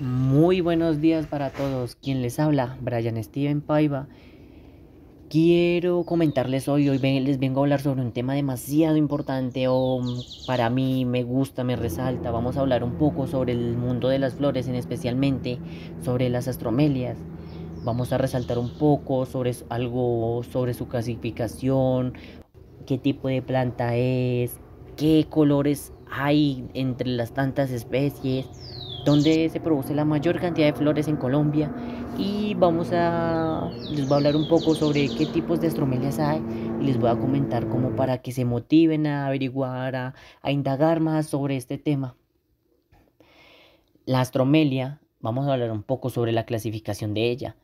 Muy buenos días para todos. Quien les habla, Brian Steven Paiva. Quiero comentarles hoy, hoy les vengo a hablar sobre un tema demasiado importante o mm, para mí me gusta, me resalta. Vamos a hablar un poco sobre el mundo de las flores, en especialmente sobre las astromelias. Vamos a resaltar un poco sobre algo sobre su clasificación, qué tipo de planta es, qué colores hay entre las tantas especies donde se produce la mayor cantidad de flores en Colombia y vamos a les voy a hablar un poco sobre qué tipos de astromelias hay y les voy a comentar como para que se motiven a averiguar, a, indagar más sobre este tema. La astromelia, vamos a hablar un poco sobre la clasificación de ella.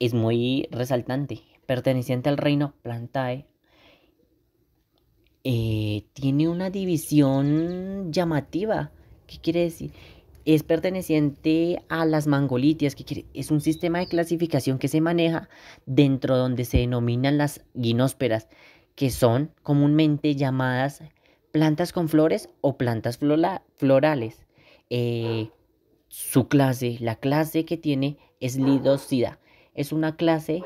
Es muy resaltante, perteneciente al reino Plantae. Eh, tiene una división llamativa. ¿Qué quiere decir? es perteneciente a las mangolitias, que es un sistema de clasificación que se maneja dentro donde se denominan las guinósperas, que son comúnmente llamadas plantas con flores o plantas florales. Eh, su clase, la clase que tiene es Lidocida. Es una clase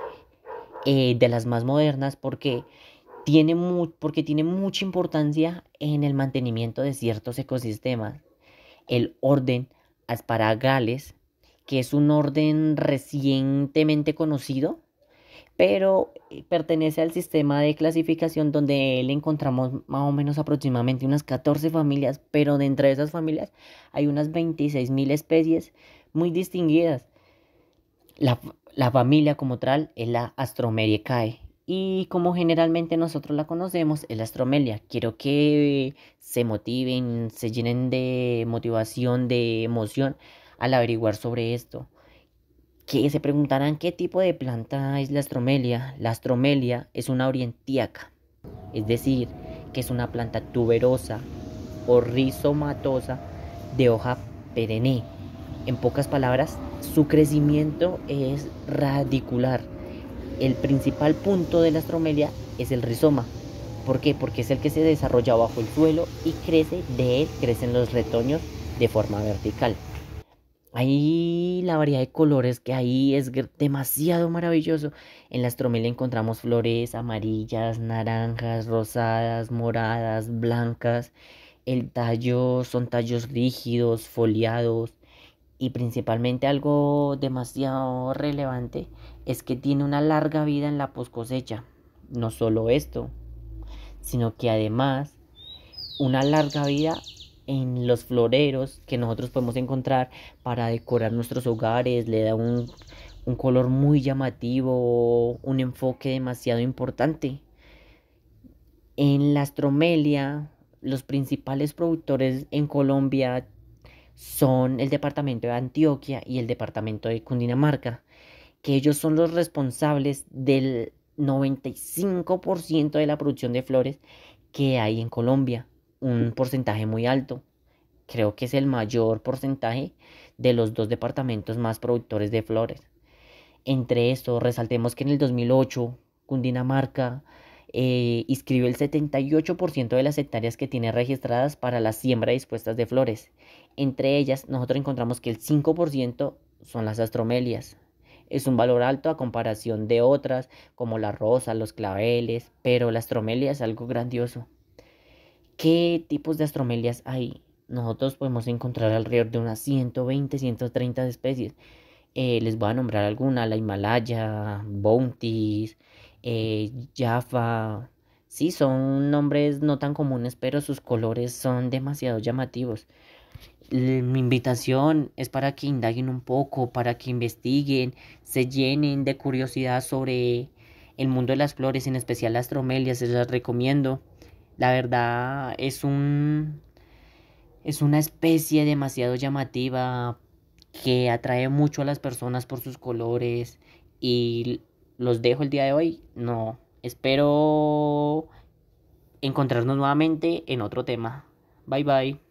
eh, de las más modernas porque tiene, porque tiene mucha importancia en el mantenimiento de ciertos ecosistemas el orden asparagales, que es un orden recientemente conocido, pero eh, pertenece al sistema de clasificación donde le encontramos más o menos aproximadamente unas 14 familias, pero dentro de esas familias hay unas 26.000 especies muy distinguidas. La, la familia como tal es la Astromericae, y como generalmente nosotros la conocemos, es la astromelia. Quiero que se motiven, se llenen de motivación, de emoción al averiguar sobre esto. Que se preguntarán qué tipo de planta es la astromelia. La astromelia es una orientíaca, es decir, que es una planta tuberosa o rizomatosa de hoja perenne. En pocas palabras, su crecimiento es radicular el principal punto de la astromelia es el rizoma. ¿Por qué? Porque es el que se desarrolla bajo el suelo y crece, de él crecen los retoños de forma vertical. Ahí la variedad de colores que ahí es demasiado maravilloso. En la astromelia encontramos flores amarillas, naranjas, rosadas, moradas, blancas. El tallo son tallos rígidos, foliados, y principalmente algo demasiado relevante es que tiene una larga vida en la poscosecha. No solo esto, sino que además una larga vida en los floreros que nosotros podemos encontrar para decorar nuestros hogares, le da un, un color muy llamativo, un enfoque demasiado importante. En la astromelia, los principales productores en Colombia son el departamento de Antioquia y el departamento de Cundinamarca, que ellos son los responsables del 95% de la producción de flores que hay en Colombia, un porcentaje muy alto. Creo que es el mayor porcentaje de los dos departamentos más productores de flores. Entre esto, resaltemos que en el 2008, Cundinamarca eh, inscribió el 78% de las hectáreas que tiene registradas para la siembra dispuestas de flores. Entre ellas, nosotros encontramos que el 5% son las astromelias. Es un valor alto a comparación de otras como la rosa, los claveles, pero la astromelia es algo grandioso. ¿Qué tipos de astromelias hay? Nosotros podemos encontrar alrededor de unas 120, 130 especies. Eh, les voy a nombrar alguna la Himalaya, Bounties, eh, Jaffa. Sí, son nombres no tan comunes, pero sus colores son demasiado llamativos mi invitación es para que indaguen un poco, para que investiguen, se llenen de curiosidad sobre el mundo de las flores, en especial las tromelias, se las recomiendo. La verdad es un es una especie demasiado llamativa que atrae mucho a las personas por sus colores y los dejo el día de hoy. No, espero encontrarnos nuevamente en otro tema. Bye bye.